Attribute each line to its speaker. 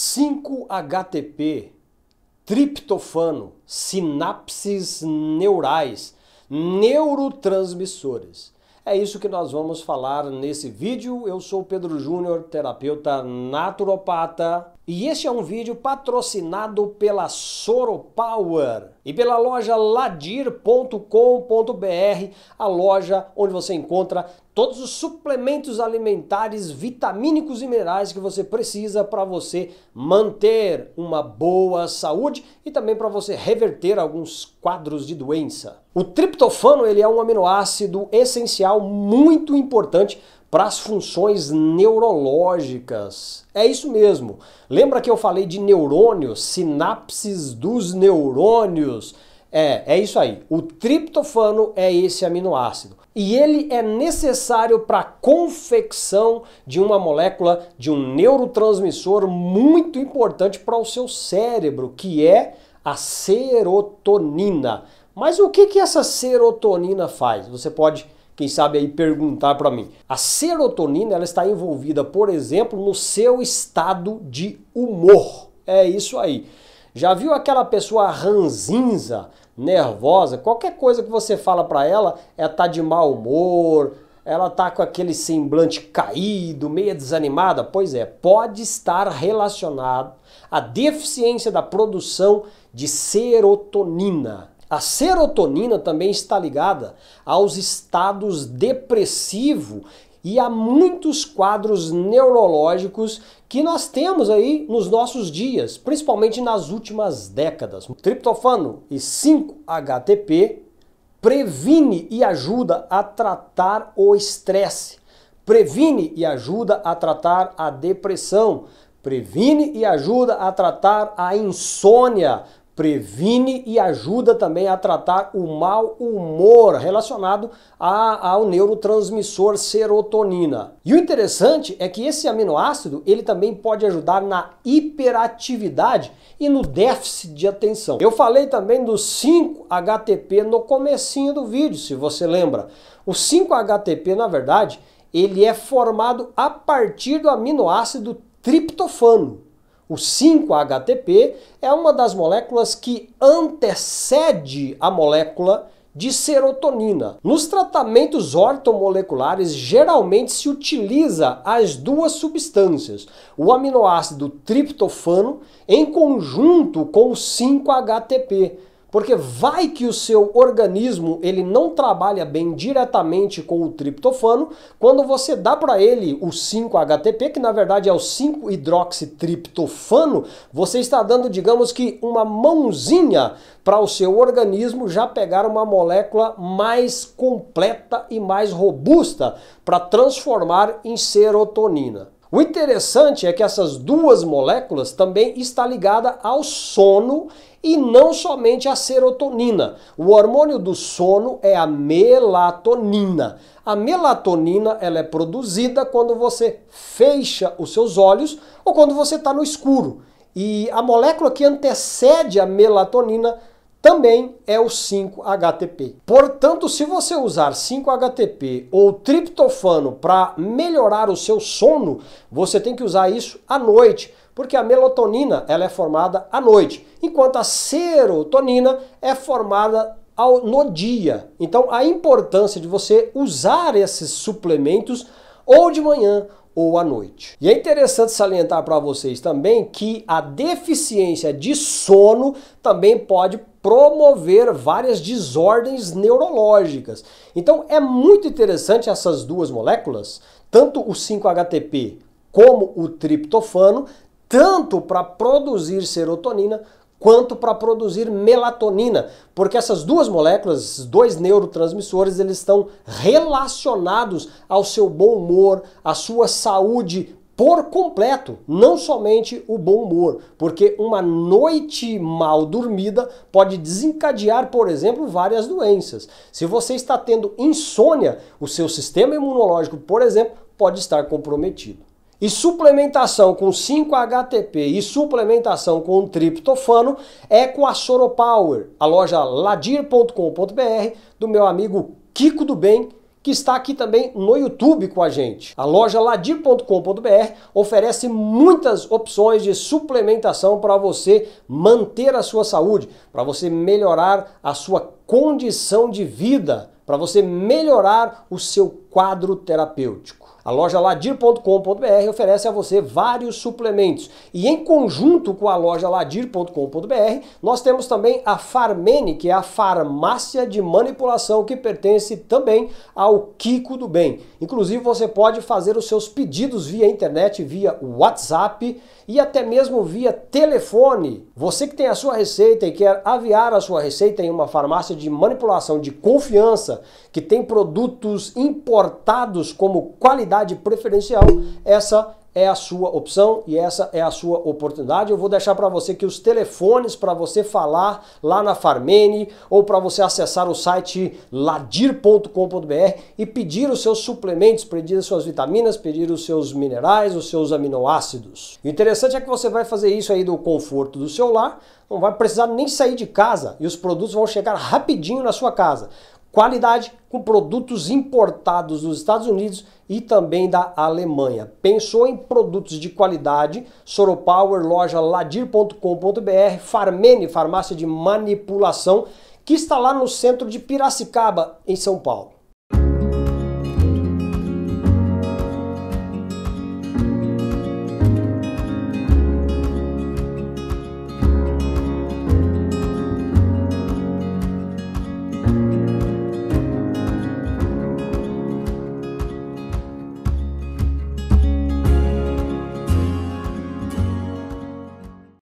Speaker 1: 5-HTP, triptofano, sinapses neurais, neurotransmissores. É isso que nós vamos falar nesse vídeo. Eu sou Pedro Júnior, terapeuta naturopata, e este é um vídeo patrocinado pela Soropower e pela loja ladir.com.br, a loja onde você encontra todos os suplementos alimentares, vitamínicos e minerais que você precisa para você manter uma boa saúde e também para você reverter alguns quadros de doença. O triptofano ele é um aminoácido essencial muito importante para as funções neurológicas. É isso mesmo. Lembra que eu falei de neurônios, sinapses dos neurônios? É, é isso aí. O triptofano é esse aminoácido. E ele é necessário para a confecção de uma molécula de um neurotransmissor muito importante para o seu cérebro, que é a serotonina. Mas o que, que essa serotonina faz? Você pode, quem sabe, aí perguntar para mim. A serotonina ela está envolvida, por exemplo, no seu estado de humor. É isso aí. Já viu aquela pessoa ranzinza, nervosa? Qualquer coisa que você fala para ela, é tá de mau humor, ela tá com aquele semblante caído, meio desanimada. Pois é, pode estar relacionado à deficiência da produção de serotonina. A serotonina também está ligada aos estados depressivo e há muitos quadros neurológicos que nós temos aí nos nossos dias, principalmente nas últimas décadas. O triptofano e 5-HTP previne e ajuda a tratar o estresse, previne e ajuda a tratar a depressão, previne e ajuda a tratar a insônia, previne e ajuda também a tratar o mau humor relacionado a, ao neurotransmissor serotonina. E o interessante é que esse aminoácido ele também pode ajudar na hiperatividade e no déficit de atenção. Eu falei também do 5-HTP no comecinho do vídeo, se você lembra. O 5-HTP, na verdade, ele é formado a partir do aminoácido triptofano. O 5-HTP é uma das moléculas que antecede a molécula de serotonina. Nos tratamentos ortomoleculares, geralmente se utiliza as duas substâncias, o aminoácido triptofano em conjunto com o 5-HTP, porque vai que o seu organismo ele não trabalha bem diretamente com o triptofano, quando você dá para ele o 5-HTP, que na verdade é o 5-hidroxitriptofano, você está dando, digamos que, uma mãozinha para o seu organismo já pegar uma molécula mais completa e mais robusta para transformar em serotonina. O interessante é que essas duas moléculas também está ligada ao sono e não somente à serotonina. O hormônio do sono é a melatonina. A melatonina ela é produzida quando você fecha os seus olhos ou quando você está no escuro. E a molécula que antecede a melatonina também é o 5-HTP. Portanto, se você usar 5-HTP ou triptofano para melhorar o seu sono, você tem que usar isso à noite, porque a melatonina ela é formada à noite, enquanto a serotonina é formada ao, no dia. Então, a importância de você usar esses suplementos ou de manhã ou à noite. E é interessante salientar para vocês também que a deficiência de sono também pode promover várias desordens neurológicas. Então é muito interessante essas duas moléculas, tanto o 5-HTP como o triptofano, tanto para produzir serotonina quanto para produzir melatonina, porque essas duas moléculas, esses dois neurotransmissores, eles estão relacionados ao seu bom humor, à sua saúde por completo, não somente o bom humor, porque uma noite mal dormida pode desencadear, por exemplo, várias doenças. Se você está tendo insônia, o seu sistema imunológico, por exemplo, pode estar comprometido. E suplementação com 5-HTP e suplementação com triptofano é com a Soropower, a loja ladir.com.br do meu amigo Kiko do Bem, que está aqui também no YouTube com a gente. A loja ladir.com.br oferece muitas opções de suplementação para você manter a sua saúde, para você melhorar a sua condição de vida, para você melhorar o seu quadro terapêutico. A loja ladir.com.br oferece a você vários suplementos. E em conjunto com a loja ladir.com.br, nós temos também a Farmene, que é a farmácia de manipulação que pertence também ao Kiko do Bem. Inclusive, você pode fazer os seus pedidos via internet, via WhatsApp e até mesmo via telefone. Você que tem a sua receita e quer aviar a sua receita em uma farmácia de manipulação de confiança, que tem produtos importados como qualidade preferencial, essa é a sua opção e essa é a sua oportunidade. Eu vou deixar para você que os telefones para você falar lá na Farmene ou para você acessar o site ladir.com.br e pedir os seus suplementos, pedir as suas vitaminas, pedir os seus minerais, os seus aminoácidos. O interessante é que você vai fazer isso aí do conforto do seu lar, não vai precisar nem sair de casa e os produtos vão chegar rapidinho na sua casa. Qualidade com produtos importados dos Estados Unidos e também da Alemanha. Pensou em produtos de qualidade? Soropower, loja ladir.com.br, Farmene, farmácia de manipulação, que está lá no centro de Piracicaba, em São Paulo.